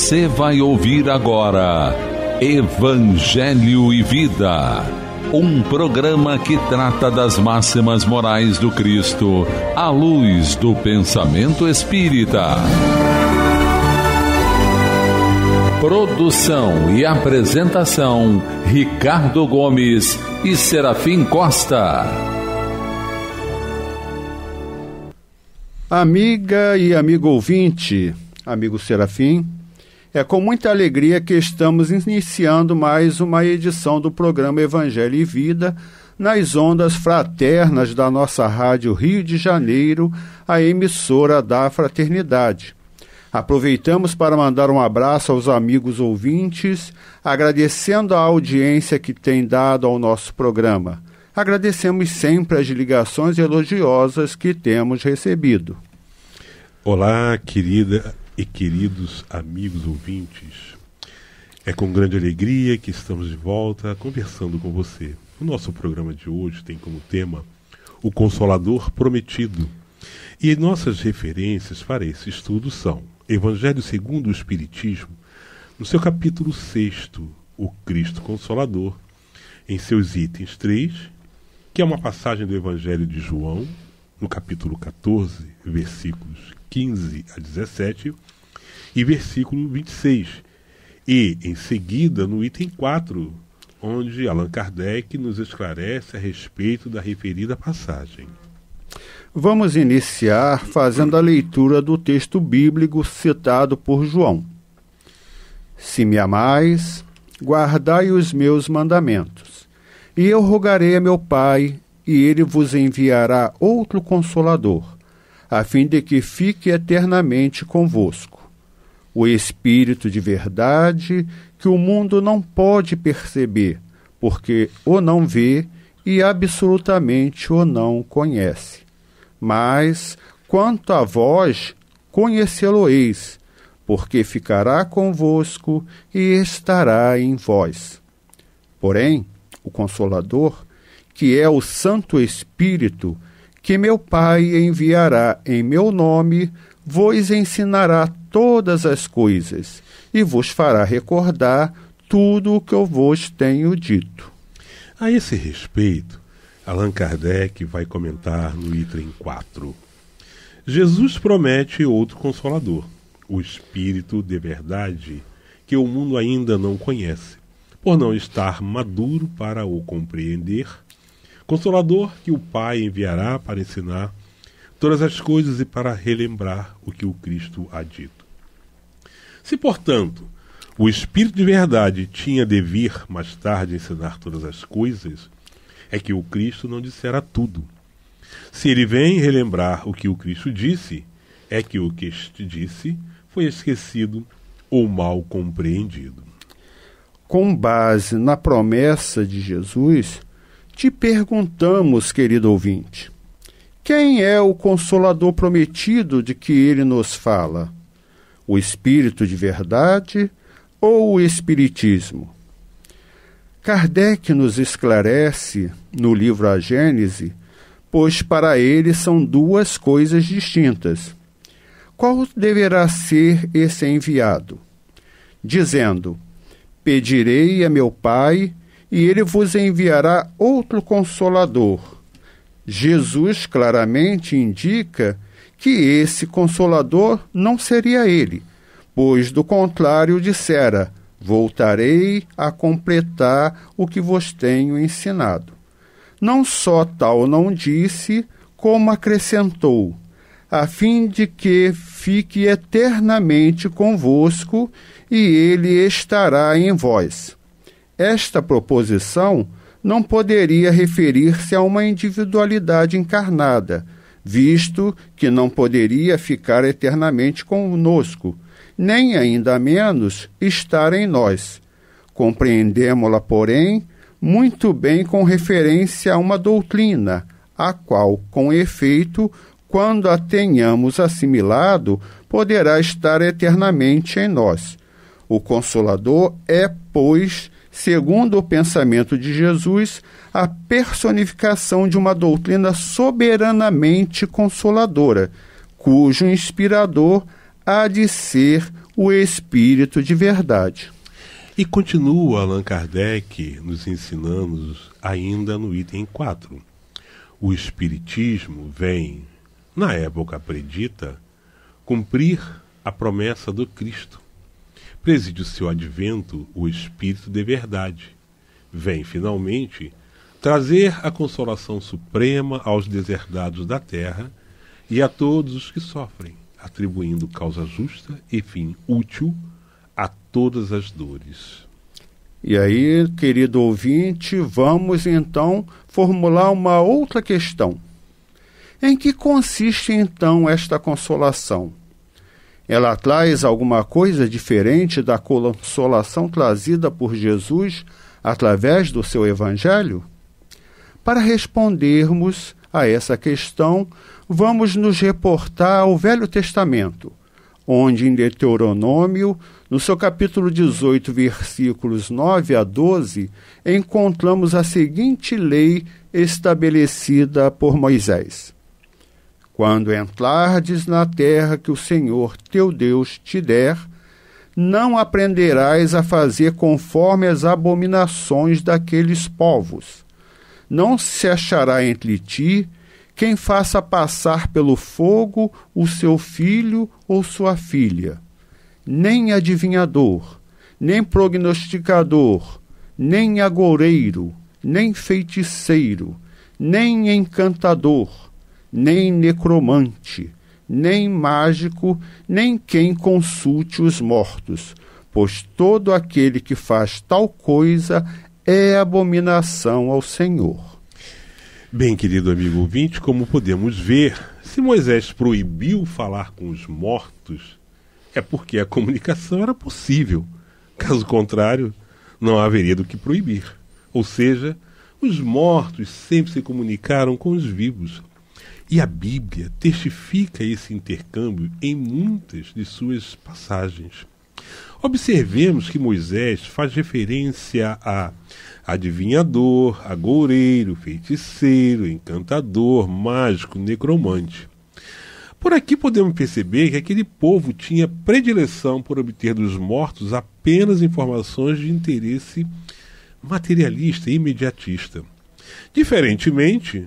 Você vai ouvir agora Evangelho e Vida, um programa que trata das máximas morais do Cristo à luz do pensamento espírita. Produção e apresentação: Ricardo Gomes e Serafim Costa. Amiga e amigo ouvinte, amigo Serafim, é com muita alegria que estamos iniciando mais uma edição do programa Evangelho e Vida nas ondas fraternas da nossa Rádio Rio de Janeiro, a emissora da Fraternidade. Aproveitamos para mandar um abraço aos amigos ouvintes, agradecendo a audiência que tem dado ao nosso programa. Agradecemos sempre as ligações elogiosas que temos recebido. Olá, querida e queridos amigos ouvintes. É com grande alegria que estamos de volta conversando com você. O nosso programa de hoje tem como tema O Consolador Prometido. E nossas referências para esse estudo são Evangelho segundo o Espiritismo, no seu capítulo 6, O Cristo Consolador, em seus itens 3, que é uma passagem do Evangelho de João, no capítulo 14, versículos 15 a 17 e versículo 26. E, em seguida, no item 4, onde Allan Kardec nos esclarece a respeito da referida passagem. Vamos iniciar fazendo a leitura do texto bíblico citado por João. Se me amais, guardai os meus mandamentos. E eu rogarei a meu Pai, e ele vos enviará outro consolador a fim de que fique eternamente convosco. O Espírito de verdade, que o mundo não pode perceber, porque o não vê e absolutamente o não conhece. Mas, quanto a vós, conhecê-lo-eis, porque ficará convosco e estará em vós. Porém, o Consolador, que é o Santo Espírito, que meu Pai enviará em meu nome, vos ensinará todas as coisas e vos fará recordar tudo o que eu vos tenho dito. A esse respeito, Allan Kardec vai comentar no item 4. Jesus promete outro consolador, o Espírito de verdade, que o mundo ainda não conhece, por não estar maduro para o compreender Consolador que o Pai enviará para ensinar todas as coisas e para relembrar o que o Cristo há dito. Se, portanto, o Espírito de verdade tinha de vir mais tarde ensinar todas as coisas, é que o Cristo não dissera tudo. Se ele vem relembrar o que o Cristo disse, é que o que este disse foi esquecido ou mal compreendido. Com base na promessa de Jesus, te perguntamos, querido ouvinte, quem é o Consolador prometido de que ele nos fala? O Espírito de Verdade ou o Espiritismo? Kardec nos esclarece no livro A Gênese, pois para ele são duas coisas distintas. Qual deverá ser esse enviado? Dizendo: Pedirei a meu Pai e ele vos enviará outro consolador. Jesus claramente indica que esse consolador não seria ele, pois do contrário dissera: Voltarei a completar o que vos tenho ensinado. Não só tal não disse, como acrescentou: a fim de que fique eternamente convosco e ele estará em vós esta proposição não poderia referir-se a uma individualidade encarnada, visto que não poderia ficar eternamente conosco, nem ainda menos estar em nós. Compreendemos-la, porém, muito bem com referência a uma doutrina, a qual, com efeito, quando a tenhamos assimilado, poderá estar eternamente em nós. O Consolador é, pois, segundo o pensamento de Jesus, a personificação de uma doutrina soberanamente consoladora, cujo inspirador há de ser o Espírito de verdade. E continua Allan Kardec nos ensinando ainda no item 4. O Espiritismo vem, na época predita, cumprir a promessa do Cristo preside o seu advento o Espírito de Verdade. Vem, finalmente, trazer a consolação suprema aos deserdados da terra e a todos os que sofrem, atribuindo causa justa e fim útil a todas as dores. E aí, querido ouvinte, vamos então formular uma outra questão. Em que consiste então esta consolação? Ela traz alguma coisa diferente da consolação trazida por Jesus através do seu Evangelho? Para respondermos a essa questão, vamos nos reportar ao Velho Testamento, onde em Deuteronômio, no seu capítulo 18, versículos 9 a 12, encontramos a seguinte lei estabelecida por Moisés: quando entrardes na terra que o Senhor teu Deus te der, não aprenderás a fazer conforme as abominações daqueles povos. Não se achará entre ti quem faça passar pelo fogo o seu filho ou sua filha, nem adivinhador, nem prognosticador, nem agoureiro, nem feiticeiro, nem encantador nem necromante, nem mágico, nem quem consulte os mortos, pois todo aquele que faz tal coisa é abominação ao Senhor. Bem, querido amigo ouvinte, como podemos ver, se Moisés proibiu falar com os mortos, é porque a comunicação era possível. Caso contrário, não haveria do que proibir. Ou seja, os mortos sempre se comunicaram com os vivos, e a Bíblia testifica esse intercâmbio em muitas de suas passagens. Observemos que Moisés faz referência a adivinhador, agoureiro, feiticeiro, encantador, mágico, necromante. Por aqui podemos perceber que aquele povo tinha predileção por obter dos mortos apenas informações de interesse materialista e imediatista. Diferentemente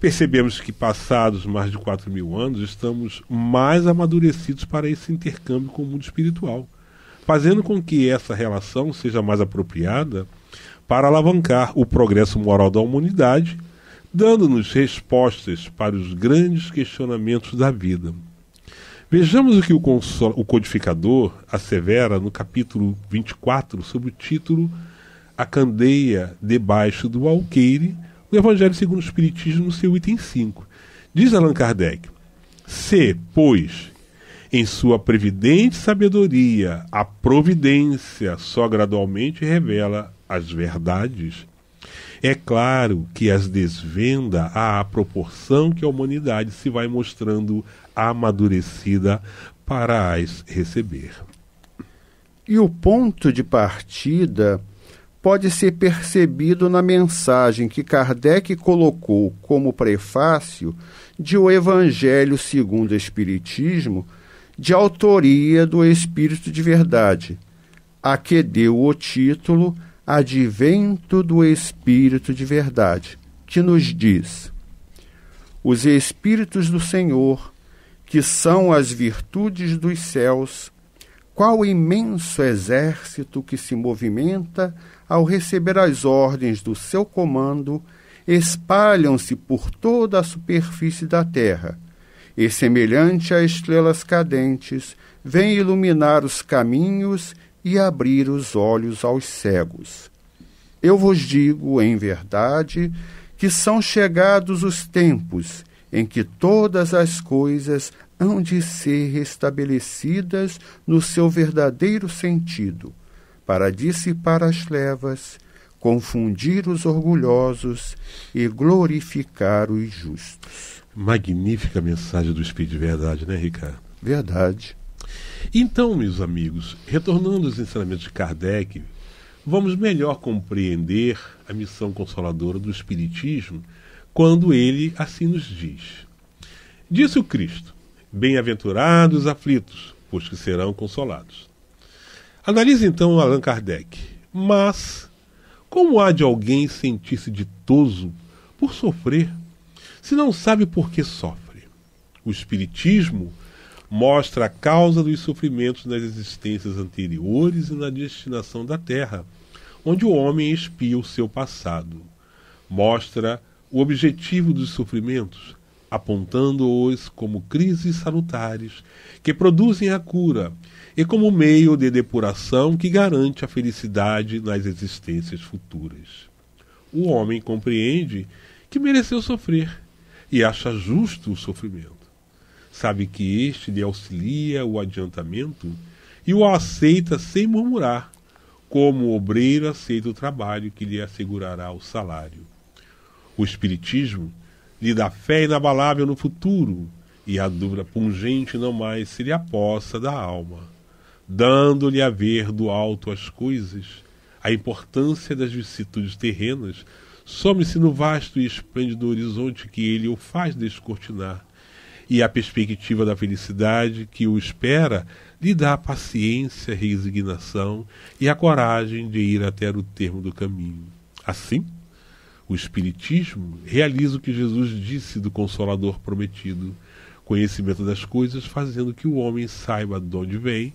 Percebemos que, passados mais de 4 mil anos, estamos mais amadurecidos para esse intercâmbio com o mundo espiritual, fazendo com que essa relação seja mais apropriada para alavancar o progresso moral da humanidade, dando-nos respostas para os grandes questionamentos da vida. Vejamos o que o, console, o codificador assevera no capítulo 24, sob o título A Candeia Debaixo do Alqueire no Evangelho segundo o Espiritismo, seu item 5. Diz Allan Kardec: Se, pois, em sua previdente sabedoria, a providência só gradualmente revela as verdades, é claro que as desvenda à proporção que a humanidade se vai mostrando amadurecida para as receber. E o ponto de partida pode ser percebido na mensagem que Kardec colocou como prefácio de O Evangelho segundo o Espiritismo, de autoria do Espírito de Verdade, a que deu o título Advento do Espírito de Verdade, que nos diz: Os Espíritos do Senhor, que são as virtudes dos céus, qual imenso exército que se movimenta ao receber as ordens do seu comando, espalham-se por toda a superfície da terra, e, semelhante a estrelas cadentes, vêm iluminar os caminhos e abrir os olhos aos cegos. Eu vos digo, em verdade, que são chegados os tempos em que todas as coisas hão de ser restabelecidas no seu verdadeiro sentido para dissipar as trevas, confundir os orgulhosos e glorificar os justos. Magnífica mensagem do Espírito de Verdade, né, Ricardo? Verdade. Então, meus amigos, retornando aos ensinamentos de Kardec, vamos melhor compreender a missão consoladora do Espiritismo quando ele assim nos diz. Disse o Cristo: Bem-aventurados aflitos, pois que serão consolados. Analise então Allan Kardec. Mas como há de alguém sentir-se ditoso por sofrer, se não sabe por que sofre? O Espiritismo mostra a causa dos sofrimentos nas existências anteriores e na destinação da Terra, onde o homem espia o seu passado. Mostra o objetivo dos sofrimentos, apontando-os como crises salutares que produzem a cura e como meio de depuração que garante a felicidade nas existências futuras. O homem compreende que mereceu sofrer e acha justo o sofrimento. Sabe que este lhe auxilia o adiantamento e o aceita sem murmurar, como o obreiro aceita o trabalho que lhe assegurará o salário. O Espiritismo lhe dá fé inabalável no futuro, e a dúvida pungente não mais se lhe aposta da alma, dando-lhe a ver do alto as coisas, a importância das vicissitudes terrenas, some-se no vasto e esplêndido horizonte que ele o faz descortinar, e a perspectiva da felicidade que o espera lhe dá a paciência, resignação e a coragem de ir até o termo do caminho. Assim, o Espiritismo realiza o que Jesus disse do Consolador prometido, conhecimento das coisas, fazendo que o homem saiba de onde vem,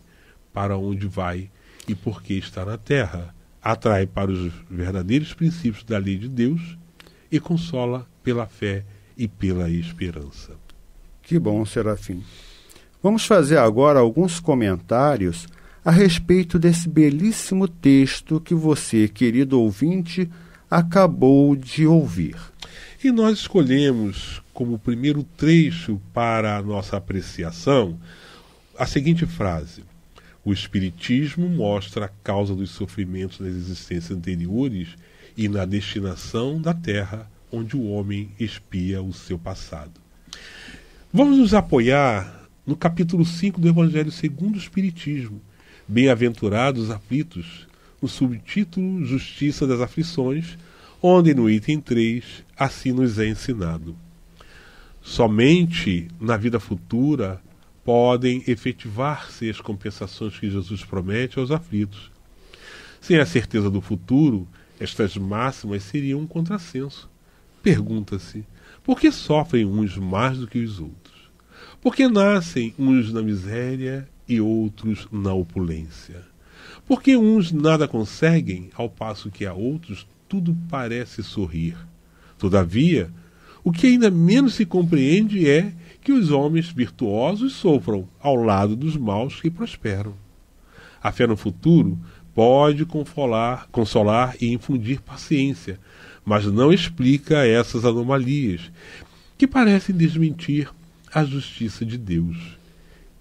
para onde vai e por que está na terra. Atrai para os verdadeiros princípios da lei de Deus e consola pela fé e pela esperança. Que bom, Serafim. Vamos fazer agora alguns comentários a respeito desse belíssimo texto que você, querido ouvinte, acabou de ouvir. E nós escolhemos como primeiro trecho para a nossa apreciação a seguinte frase: O Espiritismo mostra a causa dos sofrimentos nas existências anteriores e na destinação da terra onde o homem espia o seu passado. Vamos nos apoiar no capítulo 5 do Evangelho segundo o Espiritismo. Bem-aventurados aflitos, no subtítulo Justiça das Aflições, onde no item 3 assim nos é ensinado. Somente na vida futura podem efetivar-se as compensações que Jesus promete aos aflitos. Sem a certeza do futuro, estas máximas seriam um contrassenso. Pergunta-se: por que sofrem uns mais do que os outros? Por que nascem uns na miséria e outros na opulência? Porque uns nada conseguem, ao passo que a outros tudo parece sorrir. Todavia, o que ainda menos se compreende é que os homens virtuosos sofram ao lado dos maus que prosperam. A fé no futuro pode consolar, consolar e infundir paciência, mas não explica essas anomalias que parecem desmentir a justiça de Deus.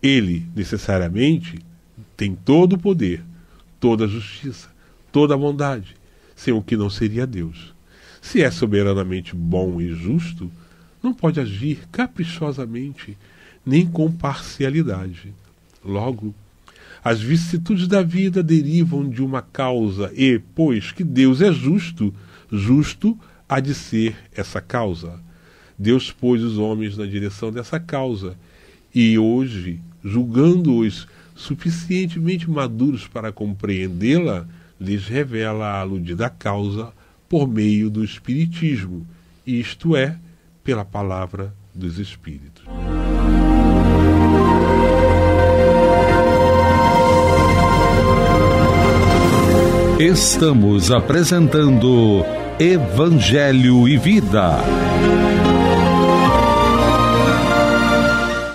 Ele, necessariamente, tem todo o poder toda a justiça, toda a bondade, sem o que não seria Deus. Se é soberanamente bom e justo, não pode agir caprichosamente nem com parcialidade. Logo, as vicissitudes da vida derivam de uma causa e, pois que Deus é justo, justo há de ser essa causa. Deus pôs os homens na direção dessa causa e hoje, julgando-os suficientemente maduros para compreendê-la, lhes revela a aludida causa por meio do Espiritismo, isto é, pela palavra dos Espíritos. Estamos apresentando Evangelho e Vida.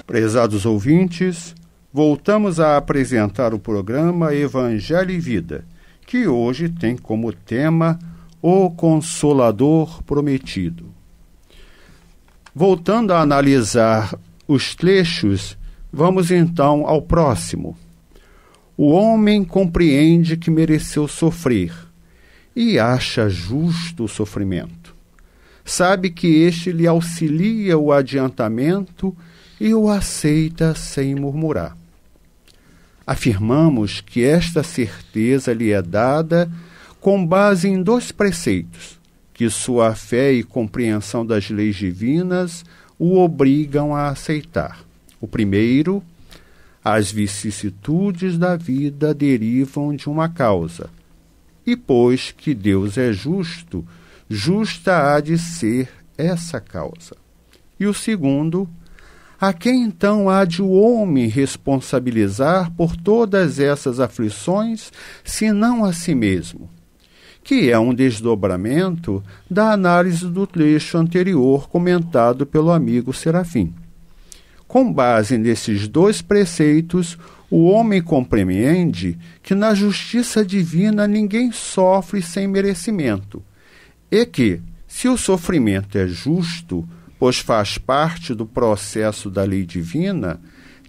Prezados ouvintes, voltamos a apresentar o programa Evangelho e Vida, que hoje tem como tema O Consolador Prometido. Voltando a analisar os trechos, vamos então ao próximo. O homem compreende que mereceu sofrer e acha justo o sofrimento. Sabe que este lhe auxilia o adiantamento e o aceita sem murmurar afirmamos que esta certeza lhe é dada com base em dois preceitos, que sua fé e compreensão das leis divinas o obrigam a aceitar. O primeiro, as vicissitudes da vida derivam de uma causa. E pois que Deus é justo, justa há de ser essa causa. E o segundo, a quem então há de o homem responsabilizar por todas essas aflições, se não a si mesmo? Que é um desdobramento da análise do trecho anterior comentado pelo amigo Serafim. Com base nesses dois preceitos, o homem compreende que na justiça divina ninguém sofre sem merecimento, e que, se o sofrimento é justo, pois faz parte do processo da lei divina,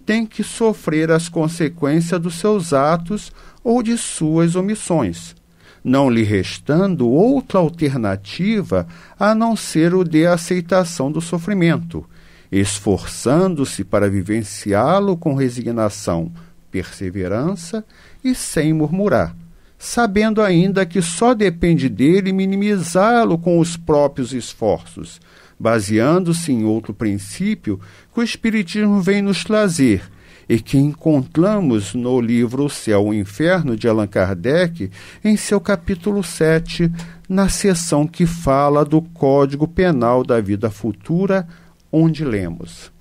tem que sofrer as consequências dos seus atos ou de suas omissões, não lhe restando outra alternativa a não ser o de aceitação do sofrimento, esforçando-se para vivenciá-lo com resignação, perseverança e sem murmurar, sabendo ainda que só depende dele minimizá-lo com os próprios esforços baseando-se em outro princípio que o Espiritismo vem nos trazer e que encontramos no livro O Céu e o Inferno de Allan Kardec, em seu capítulo 7, na seção que fala do Código Penal da Vida Futura, onde lemos: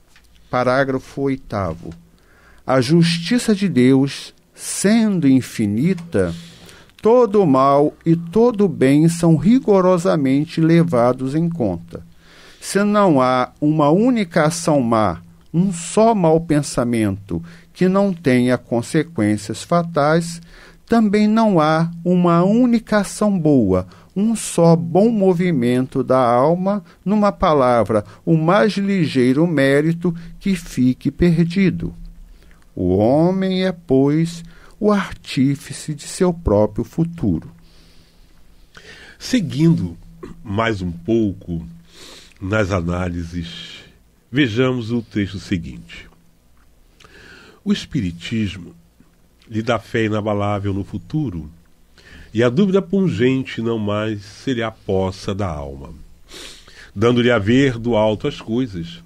Parágrafo 8. A justiça de Deus, sendo infinita, todo o mal e todo o bem são rigorosamente levados em conta. Se não há uma única ação má, um só mau pensamento que não tenha consequências fatais, também não há uma única ação boa, um só bom movimento da alma, numa palavra, o mais ligeiro mérito que fique perdido. O homem é, pois, o artífice de seu próprio futuro. Seguindo mais um pouco nas análises, vejamos o texto seguinte. O Espiritismo lhe dá fé inabalável no futuro, e a dúvida pungente não mais seria a poça da alma, dando-lhe a ver do alto as coisas,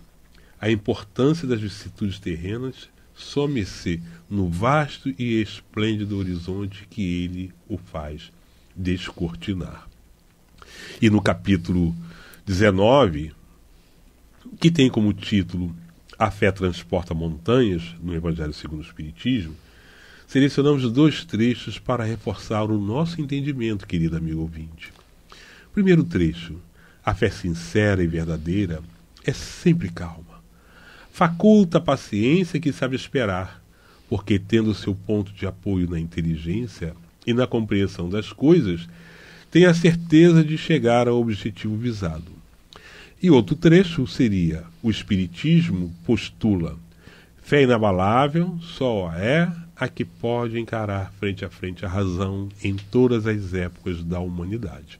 a importância das vicissitudes terrenas some-se no vasto e esplêndido horizonte que ele o faz descortinar. E no capítulo 19, que tem como título A Fé Transporta Montanhas, no Evangelho segundo o Espiritismo, selecionamos dois trechos para reforçar o nosso entendimento, querido amigo ouvinte. Primeiro trecho: A fé sincera e verdadeira é sempre calma. Faculta a paciência que sabe esperar, porque tendo seu ponto de apoio na inteligência e na compreensão das coisas, tenha a certeza de chegar ao objetivo visado. E outro trecho seria: o Espiritismo postula fé inabalável só é a que pode encarar frente a frente a razão em todas as épocas da humanidade.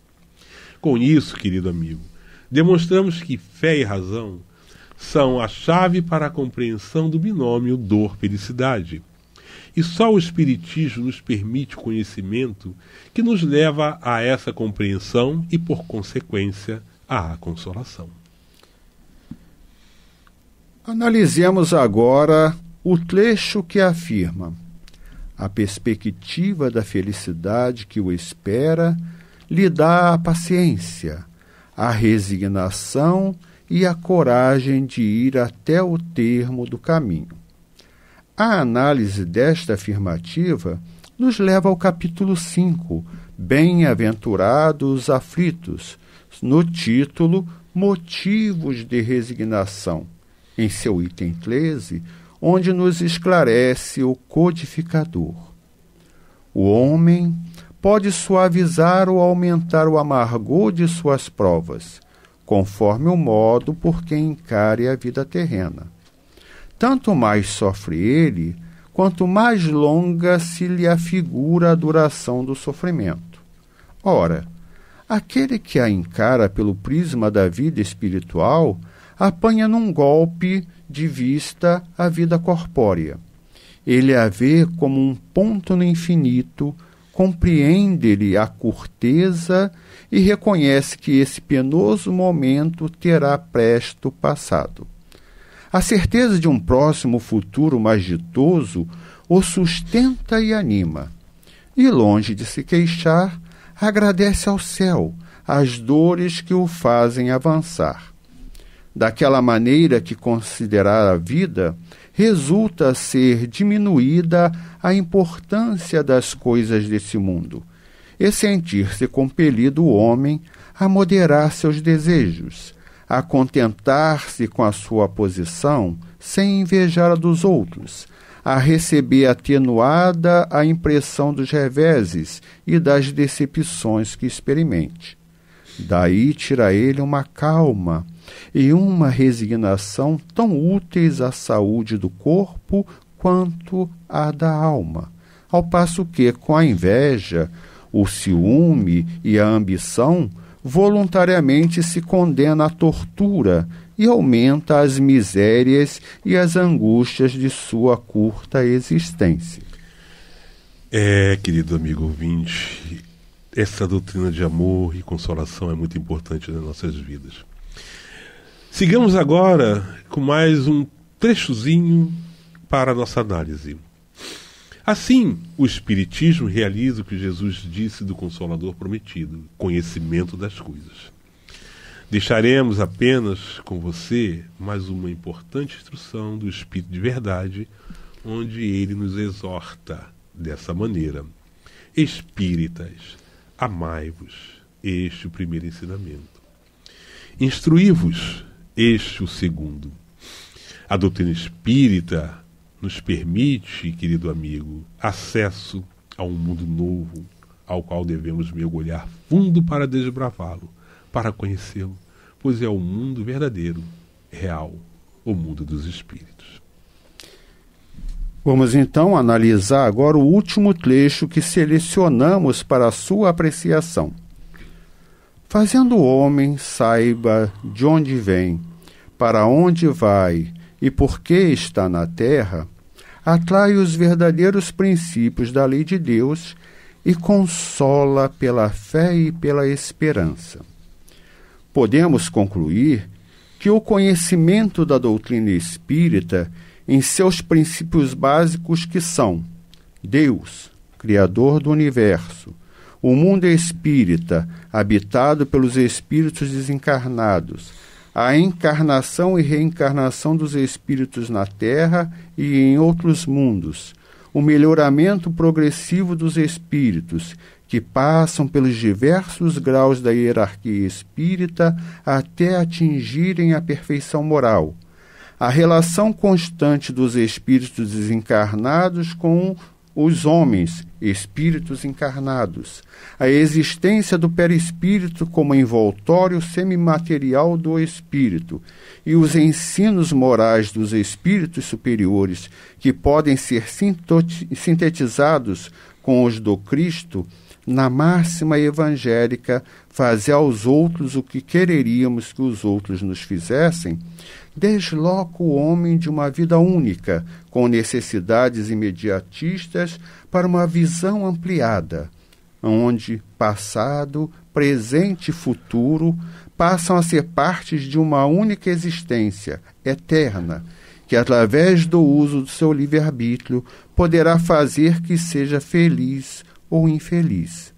Com isso, querido amigo, demonstramos que fé e razão são a chave para a compreensão do binômio dor-felicidade e só o Espiritismo nos permite o conhecimento que nos leva a essa compreensão e, por consequência, à consolação. Analisemos agora o trecho que afirma: a perspectiva da felicidade que o espera lhe dá a paciência, a resignação e a coragem de ir até o termo do caminho. A análise desta afirmativa nos leva ao capítulo 5, Bem-aventurados aflitos, no título Motivos de Resignação, em seu item 13, onde nos esclarece o codificador. O homem pode suavizar ou aumentar o amargor de suas provas, conforme o modo por que encare a vida terrena tanto mais sofre ele, quanto mais longa se lhe afigura a duração do sofrimento. Ora, aquele que a encara pelo prisma da vida espiritual apanha num golpe de vista a vida corpórea. Ele a vê como um ponto no infinito, compreende-lhe a corteza e reconhece que esse penoso momento terá presto passado. A certeza de um próximo futuro mais ditoso o sustenta e anima. E longe de se queixar, agradece ao céu as dores que o fazem avançar. Daquela maneira que considerar a vida, resulta ser diminuída a importância das coisas desse mundo, e sentir-se compelido o homem a moderar seus desejos, a contentar-se com a sua posição sem invejar a dos outros, a receber atenuada a impressão dos reveses e das decepções que experimente. Daí tira ele uma calma e uma resignação tão úteis à saúde do corpo quanto à da alma, ao passo que, com a inveja, o ciúme e a ambição, voluntariamente se condena à tortura e aumenta as misérias e as angústias de sua curta existência. É, querido amigo ouvinte, essa doutrina de amor e consolação é muito importante nas nossas vidas. Sigamos agora com mais um trechozinho para a nossa análise. Assim, o Espiritismo realiza o que Jesus disse do Consolador prometido: conhecimento das coisas. Deixaremos apenas com você mais uma importante instrução do Espírito de Verdade, onde ele nos exorta dessa maneira: Espíritas, amai-vos. Este é o primeiro ensinamento. Instruí-vos. Este é o segundo. A doutrina espírita nos permite, querido amigo, acesso a um mundo novo, ao qual devemos mergulhar fundo para desbravá-lo, para conhecê-lo, pois é o mundo verdadeiro, real, o mundo dos espíritos. Vamos então analisar agora o último trecho que selecionamos para a sua apreciação. Fazendo o homem saiba de onde vem, para onde vai e por que está na terra, atrai os verdadeiros princípios da lei de Deus e consola pela fé e pela esperança. Podemos concluir que o conhecimento da doutrina espírita, em seus princípios básicos, que são Deus, Criador do universo, o mundo espírita, habitado pelos espíritos desencarnados, a encarnação e reencarnação dos espíritos na Terra e em outros mundos, o melhoramento progressivo dos espíritos, que passam pelos diversos graus da hierarquia espírita até atingirem a perfeição moral a relação constante dos espíritos desencarnados com os homens, espíritos encarnados, a existência do perispírito como envoltório semimaterial do espírito e os ensinos morais dos espíritos superiores que podem ser sintetizados com os do Cristo na máxima evangélica fazer aos outros o que quereríamos que os outros nos fizessem, desloca o homem de uma vida única, com necessidades imediatistas, para uma visão ampliada, onde passado, presente e futuro passam a ser partes de uma única existência, eterna, que através do uso do seu livre-arbítrio poderá fazer que seja feliz ou infeliz.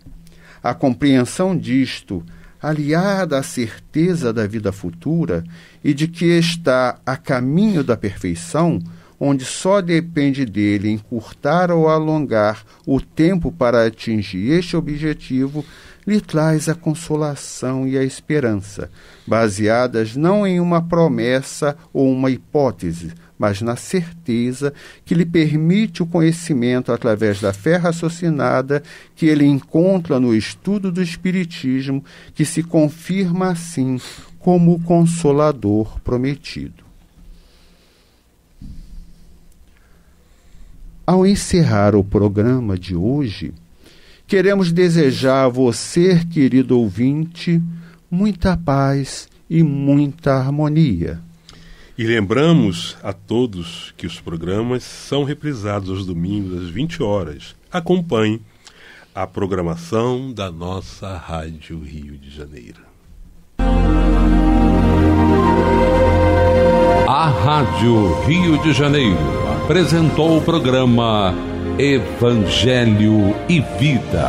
A compreensão disto aliada à certeza da vida futura e de que está a caminho da perfeição, onde só depende dele encurtar ou alongar o tempo para atingir este objetivo, lhe traz a consolação e a esperança, baseadas não em uma promessa ou uma hipótese, mas na certeza que lhe permite o conhecimento através da fé raciocinada que ele encontra no estudo do Espiritismo, que se confirma assim como o Consolador prometido. Ao encerrar o programa de hoje, queremos desejar a você, querido ouvinte, muita paz e muita harmonia. E lembramos a todos que os programas são reprisados aos domingos às 20 horas. Acompanhe a programação da nossa Rádio Rio de Janeiro. A Rádio Rio de Janeiro apresentou o programa Evangelho e Vida.